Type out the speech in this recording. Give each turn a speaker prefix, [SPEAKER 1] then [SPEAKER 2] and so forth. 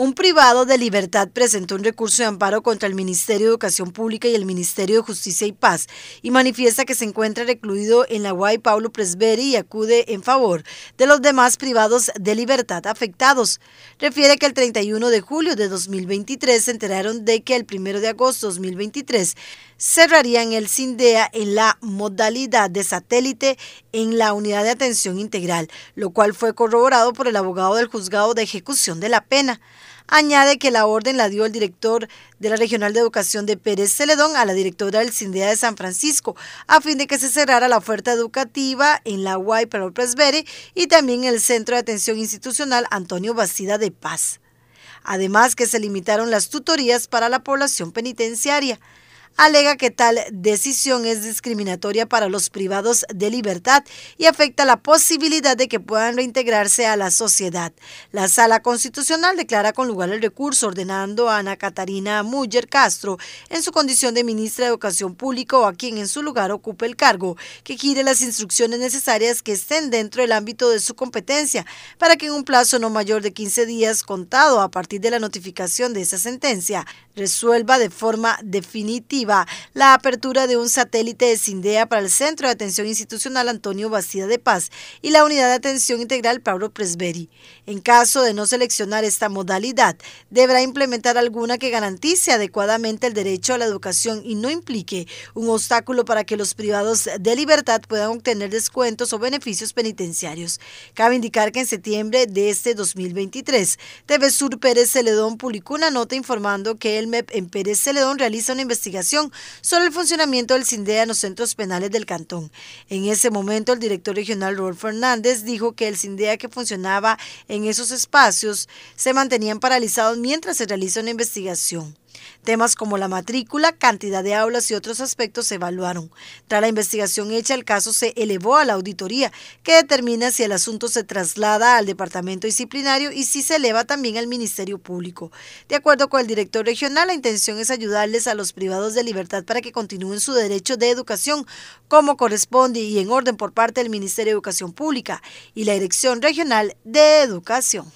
[SPEAKER 1] Un privado de libertad presentó un recurso de amparo contra el Ministerio de Educación Pública y el Ministerio de Justicia y Paz y manifiesta que se encuentra recluido en la Guay Paulo Presberi y acude en favor de los demás privados de libertad afectados. Refiere que el 31 de julio de 2023 se enteraron de que el 1 de agosto de 2023 cerrarían el CINDEA en la modalidad de satélite en la unidad de atención integral, lo cual fue corroborado por el abogado del juzgado de ejecución de la pena. Añade que la orden la dio el director de la Regional de Educación de Pérez Celedón a la directora del CINDEA de San Francisco, a fin de que se cerrara la oferta educativa en la UAI Presbere y también el Centro de Atención Institucional Antonio Bastida de Paz. Además que se limitaron las tutorías para la población penitenciaria alega que tal decisión es discriminatoria para los privados de libertad y afecta la posibilidad de que puedan reintegrarse a la sociedad. La Sala Constitucional declara con lugar el recurso ordenando a Ana Catarina Muller Castro en su condición de ministra de Educación Pública o a quien en su lugar ocupe el cargo, que gire las instrucciones necesarias que estén dentro del ámbito de su competencia para que en un plazo no mayor de 15 días contado a partir de la notificación de esa sentencia resuelva de forma definitiva la apertura de un satélite de Cindea para el Centro de Atención Institucional Antonio Bastida de Paz y la Unidad de Atención Integral Pablo Presberi. En caso de no seleccionar esta modalidad, deberá implementar alguna que garantice adecuadamente el derecho a la educación y no implique un obstáculo para que los privados de libertad puedan obtener descuentos o beneficios penitenciarios. Cabe indicar que en septiembre de este 2023, TV Sur Pérez Celedón publicó una nota informando que el MEP en Pérez Celedón realiza una investigación sobre el funcionamiento del CINDEA en los centros penales del cantón. En ese momento, el director regional Rolf Fernández dijo que el CINDEA que funcionaba en esos espacios se mantenían paralizados mientras se realiza una investigación. Temas como la matrícula, cantidad de aulas y otros aspectos se evaluaron. Tras la investigación hecha, el caso se elevó a la auditoría, que determina si el asunto se traslada al departamento disciplinario y si se eleva también al Ministerio Público. De acuerdo con el director regional, la intención es ayudarles a los privados de libertad para que continúen su derecho de educación como corresponde y en orden por parte del Ministerio de Educación Pública y la Dirección Regional de Educación.